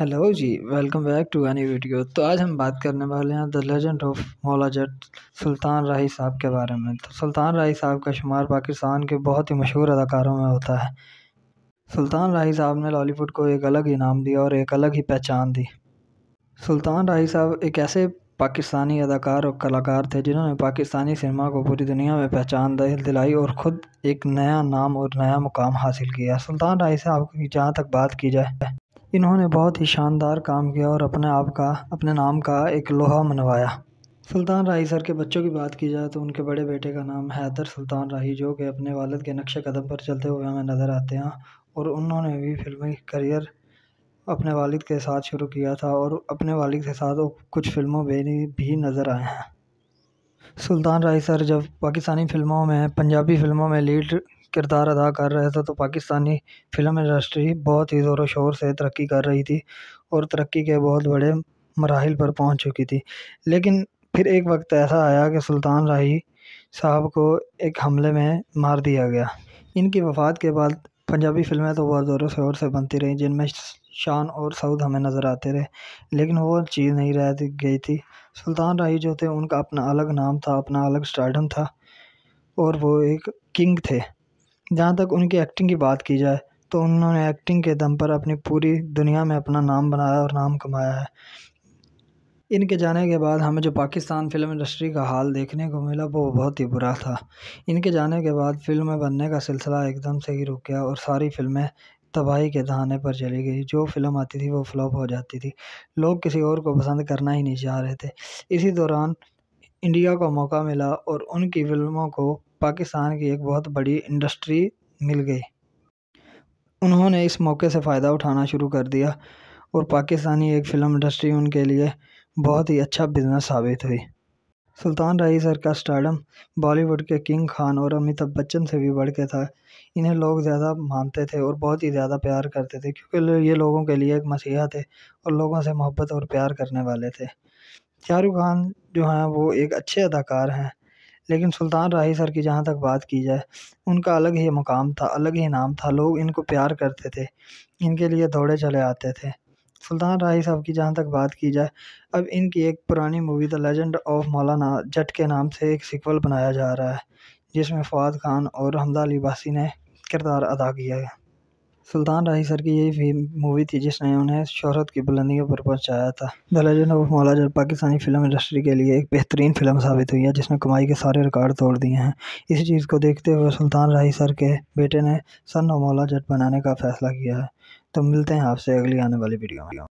hello जी welcome back to any video तो आज हम बात करने वाले हैं द लेजेंड ऑफ मौला जट सुल्तान राही साहब के बारे में तो सुल्तान राही साहब का शुमार पाकिस्तान के बहुत ही मशहूर अदाकारों में होता है सुल्तान राही साहब ने लॉलीवुड को एक अलग ही नाम दिया और एक अलग ही पहचान दी सुल्तान राही साहब एक ऐसे पाकिस्तानी अदाकार और कलाकार थे जिन्होंने पाकिस्तानी सिनेमा को पूरी दुनिया में पहचान दिलाई और ख़ुद एक नया नाम और नया मुकाम हासिल किया सुल्तान राही साहब की जहाँ तक बात की जाए इन्होंने बहुत ही शानदार काम किया और अपने आप का अपने नाम का एक लोहा मनवाया सुल्तान राही सर के बच्चों की बात की जाए तो उनके बड़े बेटे का नाम हैदर सुल्तान राही जो कि अपने वालद के नक्शे कदम पर चलते हुए हमें नज़र आते हैं और उन्होंने भी फिल्मी करियर अपने वालिद के साथ शुरू किया था और अपने वालिद के साथ वो कुछ फिल्मों में भी नज़र आए हैं सुल्तान राही सर जब पाकिस्तानी फ़िल्मों में पंजाबी फ़िल्मों में लीड किरदार अदा कर रहे थे तो पाकिस्तानी फ़िल्म इंडस्ट्री बहुत ही ज़ोरों शोर से तरक्की कर रही थी और तरक्की के बहुत बड़े मराहल पर पहुँच चुकी थी लेकिन फिर एक वक्त ऐसा आया कि सुल्तान राही साहब को एक हमले में मार दिया गया इनकी वफ़ात के बाद पंजाबी फिल्में तो बहुत ज़ोरों शोर से बनती रहीं जिनमें शान और सऊद हमें नज़र आते रहे लेकिन वो चीज़ नहीं रह गई थी सुल्तान राही जो थे उनका अपना अलग नाम था अपना अलग स्टार्डम था और वो एक किंग थे जहाँ तक उनकी एक्टिंग की बात की जाए तो उन्होंने एक्टिंग के दम पर अपनी पूरी दुनिया में अपना नाम बनाया और नाम कमाया है इनके जाने के बाद हमें जो पाकिस्तान फिल्म इंडस्ट्री का हाल देखने को मिला वो बहुत ही बुरा था इनके जाने के बाद फिल्में बनने का सिलसिला एकदम से ही रुक गया और सारी फिल्में तबाही के दहाने पर चली गई जो फिल्म आती थी वो फ्लॉप हो जाती थी लोग किसी और को पसंद करना ही नहीं चाह रहे थे इसी दौरान इंडिया को मौका मिला और उनकी फिल्मों को पाकिस्तान की एक बहुत बड़ी इंडस्ट्री मिल गई उन्होंने इस मौके से फ़ायदा उठाना शुरू कर दिया और पाकिस्तानी एक फ़िल्म इंडस्ट्री उनके लिए बहुत ही अच्छा बिजनेस साबित हुई सुल्तान रही सर का स्टार्डम बॉलीवुड के किंग खान और अमिताभ बच्चन से भी बढ़ के था इन्हें लोग ज़्यादा मानते थे और बहुत ही ज़्यादा प्यार करते थे क्योंकि ये लोगों के लिए एक मसीहा थे और लोगों से मोहब्बत और प्यार करने वाले थे शाहरुख खान जो हैं वो एक अच्छे अदाकार हैं लेकिन सुल्तान राही सर की जहाँ तक बात की जाए उनका अलग ही मुकाम था अलग ही नाम था लोग इनको प्यार करते थे इनके लिए दौड़े चले आते थे सुल्तान राही साहब की जहाँ तक बात की जाए अब इनकी एक पुरानी मूवी द लेजेंड ऑफ मौलाना जट के नाम से एक सिक्वल बनाया जा रहा है जिसमें फवाद खान और हमदा अली बासी ने किरदार अदा किया है सुल्तान राही सर की यही फिल्म मूवी थी जिसने उन्हें शहरत की बुलंदियों पर पहुंचाया था the legend of Maula Jatt Pakistani film industry के लिए एक बेहतरीन फिल्म साबित हुई है जिसने कमाई के सारे रिकॉर्ड तोड़ दिए हैं इसी चीज़ को देखते हुए सुल्तान राही सर के बेटे ने सन और मौला जट बनाने का फैसला किया है तो मिलते हैं आपसे अगली आने वाली वीडियो में